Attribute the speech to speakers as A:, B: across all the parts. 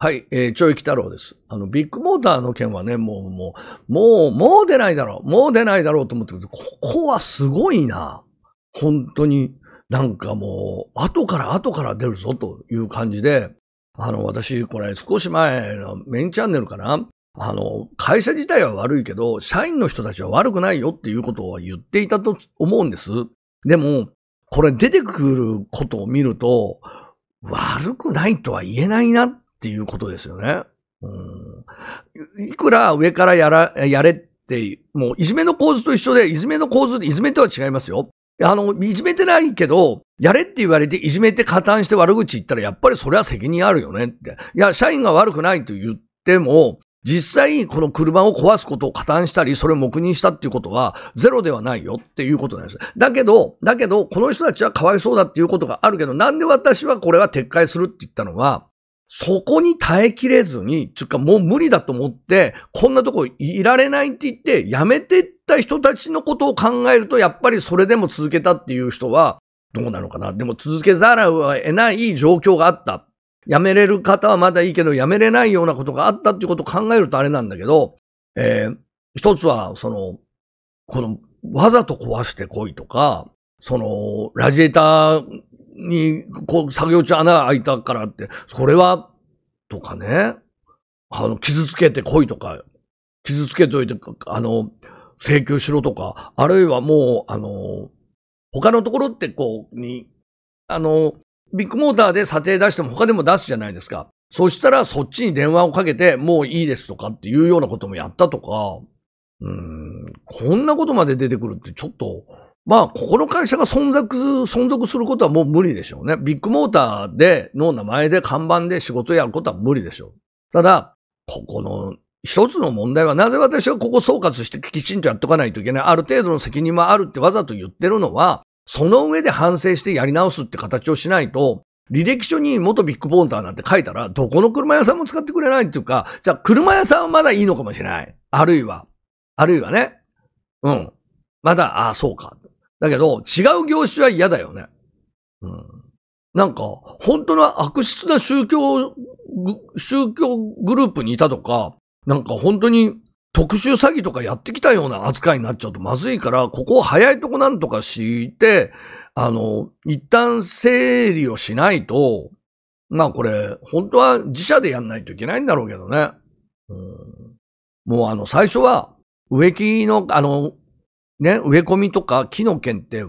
A: はい、えー、ちょいき太郎です。あの、ビッグモーターの件はね、もう、もう、もう、もう出ないだろう、もう出ないだろうと思ってるここはすごいな。本当に、なんかもう、後から後から出るぞという感じで、あの、私、これ少し前のメインチャンネルかなあの、会社自体は悪いけど、社員の人たちは悪くないよっていうことは言っていたと思うんです。でも、これ出てくることを見ると、悪くないとは言えないなっっていうことですよね。うん、いくら上からやら、やれって、もういじめの構図と一緒で、いじめの構図っていじめとは違いますよ。あの、いじめてないけど、やれって言われて、いじめて加担して悪口言ったら、やっぱりそれは責任あるよねって。いや、社員が悪くないと言っても、実際、この車を壊すことを加担したり、それを黙認したっていうことは、ゼロではないよっていうことなんです。だけど、だけど、この人たちはかわいそうだっていうことがあるけど、なんで私はこれは撤回するって言ったのは、そこに耐えきれずに、つかもう無理だと思って、こんなとこいられないって言って、やめてった人たちのことを考えると、やっぱりそれでも続けたっていう人は、どうなのかな。でも続けざるを得ない状況があった。やめれる方はまだいいけど、やめれないようなことがあったっていうことを考えるとあれなんだけど、えー、一つは、その、この、わざと壊してこいとか、その、ラジエーターに、こう、作業中穴が開いたからって、それは、とかね、あの、傷つけてこいとか、傷つけといて、あの、請求しろとか、あるいはもう、あの、他のところってこう、に、あの、ビッグモーターで査定出しても他でも出すじゃないですか。そしたらそっちに電話をかけて、もういいですとかっていうようなこともやったとか、うん、こんなことまで出てくるってちょっと、まあ、ここの会社が存続、存続することはもう無理でしょうね。ビッグモーターで、の名前で看板で仕事をやることは無理でしょう。ただ、ここの一つの問題は、なぜ私はここ総括してきちんとやっとかないといけない。ある程度の責任もあるってわざと言ってるのは、その上で反省してやり直すって形をしないと、履歴書に元ビッグモーターなんて書いたら、どこの車屋さんも使ってくれないっていうか、じゃあ車屋さんはまだいいのかもしれない。あるいは、あるいはね、うん。まだ、ああ、そうか。だけど、違う業種は嫌だよね。うん。なんか、本当の悪質な宗教、宗教グループにいたとか、なんか本当に特殊詐欺とかやってきたような扱いになっちゃうとまずいから、ここを早いとこなんとかして、あの、一旦整理をしないと、まあこれ、本当は自社でやんないといけないんだろうけどね。うん、もうあの、最初は、植木の、あの、ね、植え込みとか木の剣って、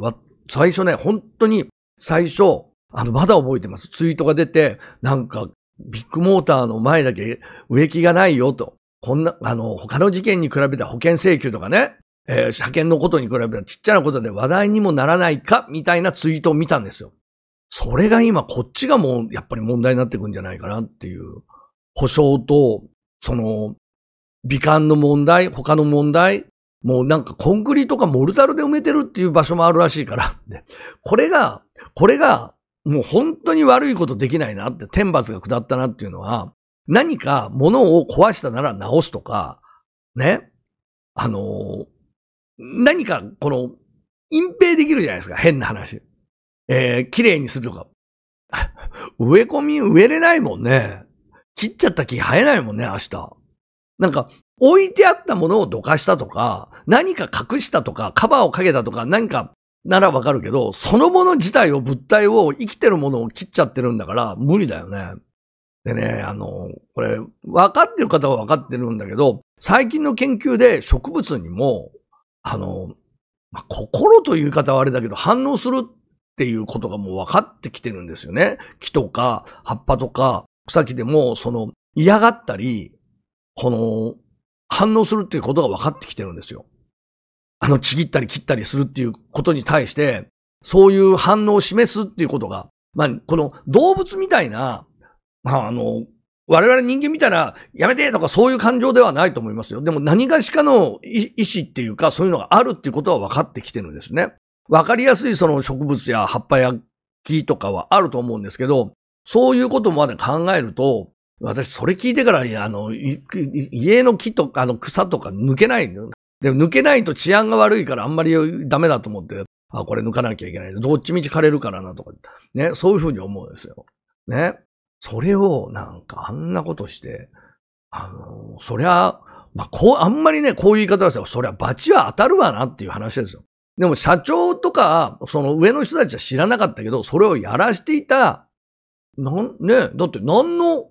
A: 最初ね、本当に最初、あの、まだ覚えてます。ツイートが出て、なんか、ビッグモーターの前だけ植木がないよと。こんな、あの、他の事件に比べた保険請求とかね、えー、車検のことに比べたちっちゃなことで話題にもならないか、みたいなツイートを見たんですよ。それが今、こっちがもう、やっぱり問題になってくんじゃないかなっていう。保証と、その、美観の問題、他の問題、もうなんかコンクリとかモルタルで埋めてるっていう場所もあるらしいからこれが、これが、もう本当に悪いことできないなって、天罰が下ったなっていうのは、何か物を壊したなら直すとか、ね。あのー、何かこの、隠蔽できるじゃないですか、変な話。えー、綺麗にするとか。植え込み植えれないもんね。切っちゃった木生えないもんね、明日。なんか、置いてあったものをどかしたとか、何か隠したとか、カバーをかけたとか、何かならわかるけど、そのもの自体を物体を生きてるものを切っちゃってるんだから無理だよね。でね、あの、これ、わかってる方はわかってるんだけど、最近の研究で植物にも、あの、まあ、心という方はあれだけど、反応するっていうことがもう分かってきてるんですよね。木とか葉っぱとか草木でも、その嫌がったり、この反応するっていうことが分かってきてるんですよ。あの、ちぎったり切ったりするっていうことに対して、そういう反応を示すっていうことが、まあ、この動物みたいな、まあ、あの、我々人間見たら、やめてとかそういう感情ではないと思いますよ。でも何がしかの意志っていうか、そういうのがあるっていうことは分かってきてるんですね。分かりやすいその植物や葉っぱや木とかはあると思うんですけど、そういうことまで考えると、私、それ聞いてから、あの、家の木とか、あの、草とか抜けない。でも抜けないと治安が悪いからあんまりダメだと思って、あ、これ抜かなきゃいけない。どっちみち枯れるからなとか、ね、そういうふうに思うんですよ。ね。それを、なんか、あんなことして、あの、そりゃ、まあ、こう、あんまりね、こういう言い方ですよ。そりゃ、罰は当たるわなっていう話ですよ。でも、社長とか、その上の人たちは知らなかったけど、それをやらしていた、なん、ね、だって何の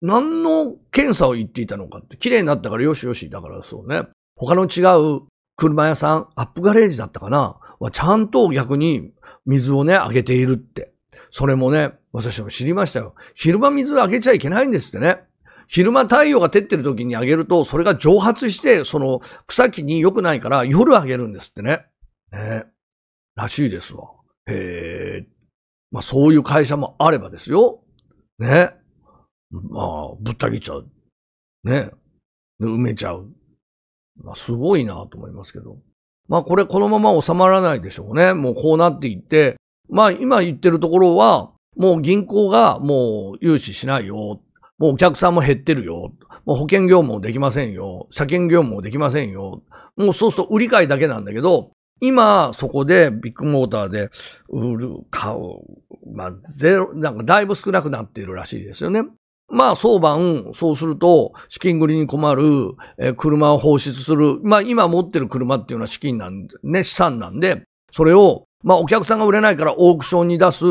A: 何の検査を言っていたのかって、綺麗になったからよしよし、だからそうね。他の違う車屋さん、アップガレージだったかなはちゃんと逆に水をね、あげているって。それもね、私も知りましたよ。昼間水あげちゃいけないんですってね。昼間太陽が照ってる時にあげると、それが蒸発して、その草木に良くないから夜あげるんですってね。ねらしいですわ。へえ。まあそういう会社もあればですよ。ね。まあ、ぶった切っちゃう。ね。埋めちゃう。まあ、すごいなと思いますけど。まあ、これこのまま収まらないでしょうね。もうこうなっていって、まあ、今言ってるところは、もう銀行がもう融資しないよ。もうお客さんも減ってるよ。もう保険業務もできませんよ。車検業務もできませんよ。もうそうすると売り買いだけなんだけど、今、そこでビッグモーターで売る、買う、まあ、ゼロ、なんかだいぶ少なくなっているらしいですよね。まあ、相晩、そうすると、資金繰りに困る、えー、車を放出する。まあ、今持ってる車っていうのは資金なんで、ね、資産なんで、それを、まあ、お客さんが売れないからオークションに出す、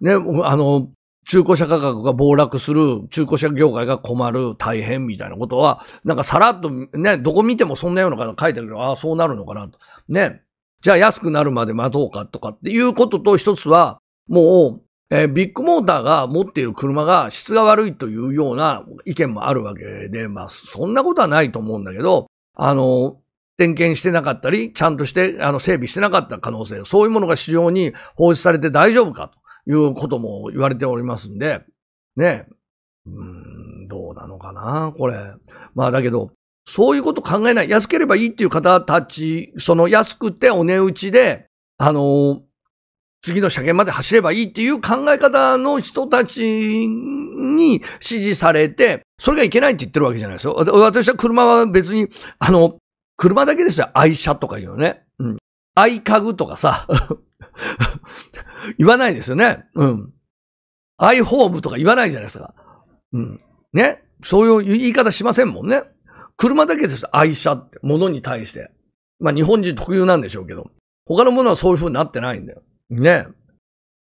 A: ね、あの、中古車価格が暴落する、中古車業界が困る、大変みたいなことは、なんかさらっとね、どこ見てもそんなような方書いてあるけど、ああ、そうなるのかなと。ね。じゃあ安くなるまで待とうかとかっていうことと一つは、もうえー、ビッグモーターが持っている車が質が悪いというような意見もあるわけで、まあ、そんなことはないと思うんだけど、あの、点検してなかったり、ちゃんとして、あの、整備してなかった可能性、そういうものが市場に放出されて大丈夫かということも言われておりますんで、ね、うん、どうなのかな、これ。まあ、だけど、そういうこと考えない。安ければいいっていう方たち、その安くてお値打ちで、あの、次の車検まで走ればいいっていう考え方の人たちに指示されて、それがいけないって言ってるわけじゃないですよ。私は車は別に、あの、車だけですよ。愛車とか言うね。うん。愛家具とかさ。言わないですよね。うん。愛ホームとか言わないじゃないですか。うん。ね。そういう言い方しませんもんね。車だけですよ。愛車って、ものに対して。まあ日本人特有なんでしょうけど。他のものはそういう風になってないんだよ。ね。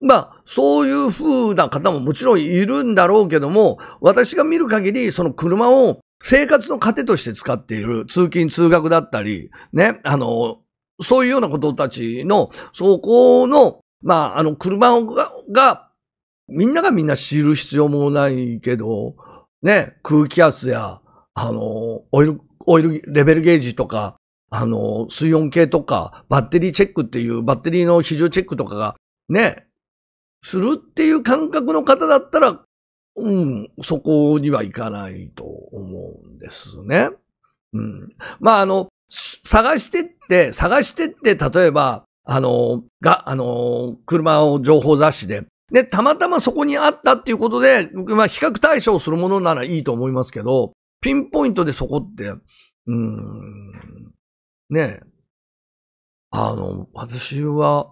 A: まあ、そういう風な方ももちろんいるんだろうけども、私が見る限り、その車を生活の糧として使っている、通勤通学だったり、ね、あの、そういうようなことたちの、そこの、まあ、あの、車が、がみんながみんな知る必要もないけど、ね、空気圧や、あの、オイル、オイルレベルゲージとか、あの、水温計とか、バッテリーチェックっていう、バッテリーの非常チェックとかが、ね、するっていう感覚の方だったら、うん、そこにはいかないと思うんですね。うん。まあ、あの、探してって、探してって、例えば、あの、が、あの、車を情報雑誌で、ね、たまたまそこにあったっていうことで、まあ、比較対象するものならいいと思いますけど、ピンポイントでそこって、うん、ねえ。あの、私は、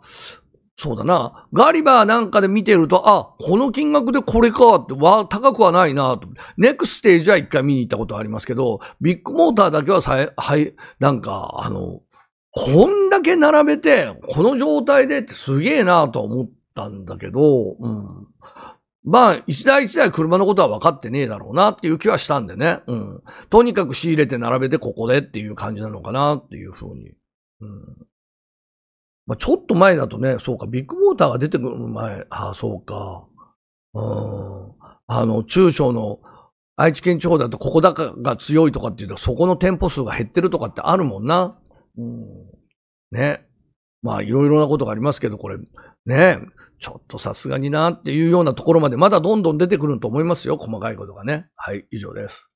A: そうだな。ガリバーなんかで見てると、あ、この金額でこれかって、わ、高くはないなと。ネクステージは一回見に行ったことありますけど、ビッグモーターだけはさえ、はい、なんか、あの、こんだけ並べて、この状態でってすげえなと思ったんだけど、うん。まあ、一台一台車のことは分かってねえだろうなっていう気はしたんでね。うん。とにかく仕入れて並べてここでっていう感じなのかなっていうふうに。うん。まあ、ちょっと前だとね、そうか、ビッグモーターが出てくる前、ああ、そうか。うん。あの、中小の愛知県地方だとここだかが強いとかっていうと、そこの店舗数が減ってるとかってあるもんな。うん。ね。まあいろいろなことがありますけど、これ、ね、ちょっとさすがになっていうようなところまでまだどんどん出てくると思いますよ。細かいことがね。はい、以上です。